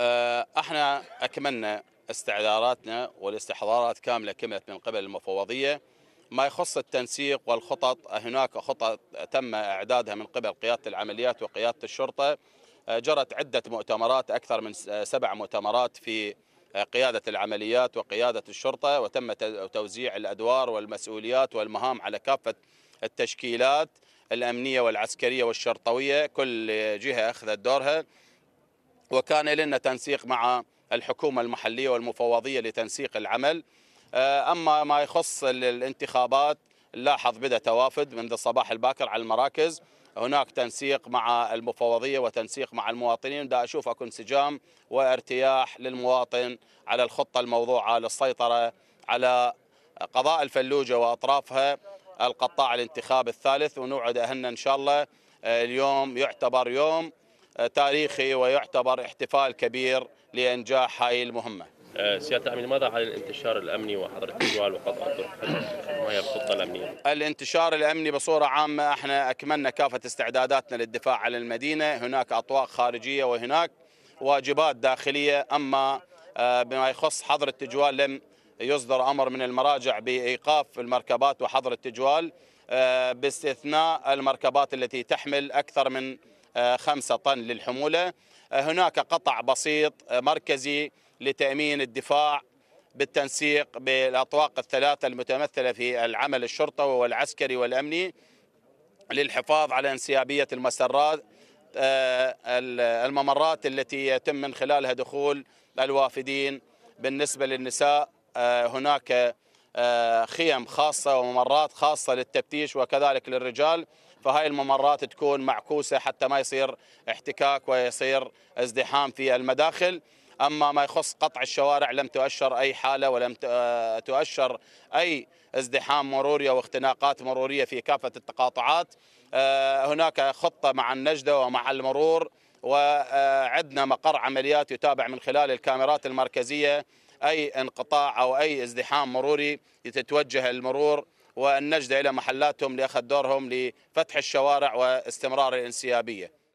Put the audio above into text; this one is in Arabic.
آه، احنا اكملنا استعداداتنا والاستحضارات كامله كملت من قبل المفوضيه ما يخص التنسيق والخطط هناك خطط تم اعدادها من قبل قياده العمليات وقياده الشرطه آه، جرت عده مؤتمرات اكثر من سبع مؤتمرات في آه، قياده العمليات وقياده الشرطه وتم توزيع الادوار والمسؤوليات والمهام على كافه التشكيلات الامنيه والعسكريه والشرطويه كل جهه اخذت دورها وكان لنا تنسيق مع الحكومة المحلية والمفوضية لتنسيق العمل آه، أما ما يخص الانتخابات لاحظ بدأ توافد منذ الصباح الباكر على المراكز هناك تنسيق مع المفوضية وتنسيق مع المواطنين دا أشوف أكو انسجام وارتياح للمواطن على الخطة الموضوعة للسيطرة على قضاء الفلوجة وأطرافها القطاع الانتخاب الثالث ونوعد أهلنا إن شاء الله آه، اليوم يعتبر يوم تاريخي ويعتبر احتفال كبير لإنجاح هذه المهمة آه، سيادة الأمين ماذا عن الانتشار الأمني وحضرتك الجوال وقطع الطرق ما هي الخطة الأمنية؟ الانتشار الأمني بصورة عامة احنا أكملنا كافة استعداداتنا للدفاع عن المدينة هناك أطواق خارجية وهناك واجبات داخلية أما آه، بما يخص حظر التجوال لم يصدر أمر من المراجع بإيقاف المركبات وحظر التجوال آه، باستثناء المركبات التي تحمل أكثر من 5 طن للحمولة آه، هناك قطع بسيط آه، مركزي لتأمين الدفاع بالتنسيق بالأطواق الثلاثة المتمثلة في العمل الشرطة والعسكري والأمني للحفاظ على انسيابية المسرات آه، الممرات التي يتم من خلالها دخول الوافدين بالنسبة للنساء هناك آه، خيم خاصة وممرات خاصة للتفتيش وكذلك للرجال فهاي الممرات تكون معكوسة حتى ما يصير احتكاك ويصير ازدحام في المداخل أما ما يخص قطع الشوارع لم تؤشر أي حالة ولم آه، تؤشر أي ازدحام مروري أو اختناقات مرورية في كافة التقاطعات آه، هناك خطة مع النجدة ومع المرور وعدنا مقر عمليات يتابع من خلال الكاميرات المركزية أي انقطاع أو أي ازدحام مروري يتوجه المرور والنجدة إلى محلاتهم لأخذ دورهم لفتح الشوارع واستمرار الانسيابية